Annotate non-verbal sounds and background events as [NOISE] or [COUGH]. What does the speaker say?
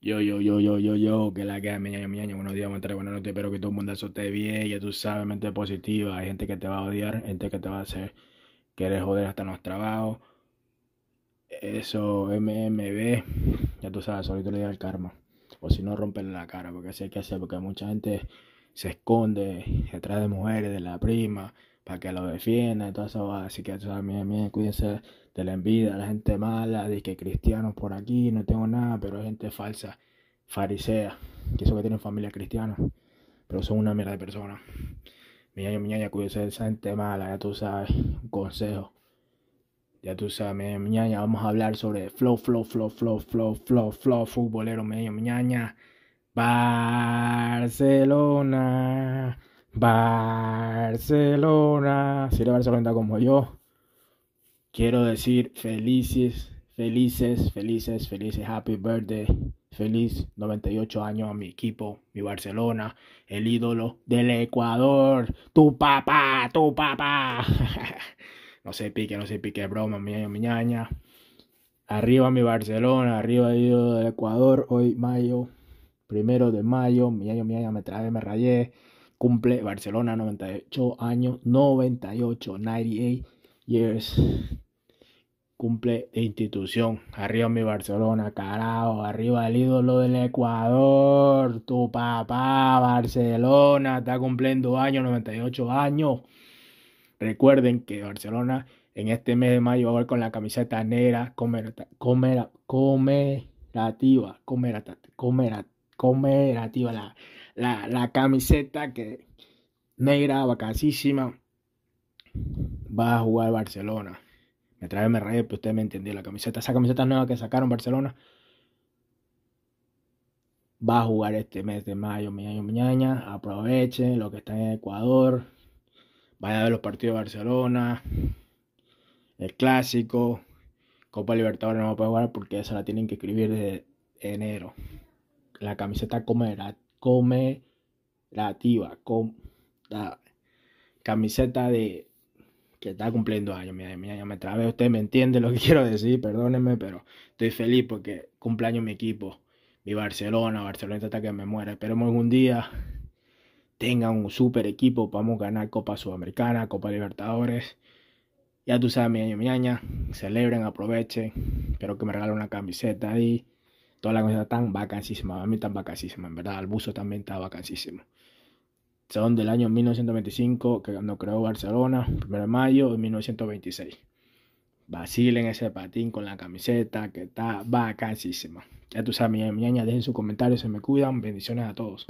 Yo, yo, yo, yo, yo, yo, que la que mi año, mi año, buenos días, buenas buenas noches, espero que todo el mundo esté bien, ya tú sabes, mente positiva, hay gente que te va a odiar, gente que te va a hacer querer joder hasta los trabajos, eso, MMB, ya tú sabes, solito le da el karma, o si no, rompen la cara, porque así hay que hacer, porque mucha gente se esconde detrás de mujeres, de la prima, para que lo defienda y todo eso. Así que, eso también, cuídense de la envidia, la gente mala, de que cristianos por aquí, no tengo nada, pero hay gente falsa, farisea, que eso que tienen familia cristiana, pero son una mierda de personas. Mi miñaña, cuídense de esa gente mala, ya tú sabes, un consejo. Ya tú sabes, mi miñaña, vamos a hablar sobre flow, flow, flow, flow, flow, flow, flow, futbolero, medio miñaña. Barcelona. Barcelona. Barcelona, si eres barcelona como yo, quiero decir felices, felices, felices, felices, happy birthday, feliz 98 años a mi equipo, mi Barcelona, el ídolo del Ecuador, tu papá, tu papá. [LAUGHS] no sé pique, no sé pique, broma, mi mi ñaña. Arriba mi Barcelona, arriba el ídolo del Ecuador, hoy mayo, primero de mayo, mi año, mi me trae, me rayé cumple Barcelona 98 años, 98, 98 years. Cumple de institución. Arriba mi Barcelona, carajo. Arriba el ídolo del Ecuador. Tu papá, Barcelona, está cumpliendo años, 98 años. Recuerden que Barcelona en este mes de mayo va a ver con la camiseta negra comer comer comerativa, Comer la comerativa, la la, camiseta que negra, vacasísima, va a jugar Barcelona. Me trae me reí, pero usted me entendió. La camiseta, esa camiseta nueva que sacaron Barcelona, va a jugar este mes de mayo, mi miñaña. Aprovechen lo que está en Ecuador. Vayan a ver los partidos de Barcelona. El clásico. Copa Libertadores no va a jugar porque esa la tienen que escribir desde enero. La camiseta era conmemorativa con la camiseta de que está cumpliendo años. Mira, mi ya me Usted me entiende lo que [LAUGHS] quiero decir, perdónenme, pero estoy feliz porque cumpleaños mi equipo, mi Barcelona, Barcelona hasta que me muera. Esperemos algún día tenga un super equipo, a ganar Copa Sudamericana, Copa Libertadores. Ya tú sabes, mi año, mi celebren, aprovechen. Espero que me regalen una camiseta ahí. Toda la cosa están vacanísimas, A mí están vacanísimas, en verdad. El buzo también está vacancísimo. Son del año 1925, que cuando creó Barcelona, 1 de mayo de 1926. en ese patín con la camiseta, que está vacancísima. Ya tú sabes, mi, mi dejen sus comentarios, se me cuidan. Bendiciones a todos.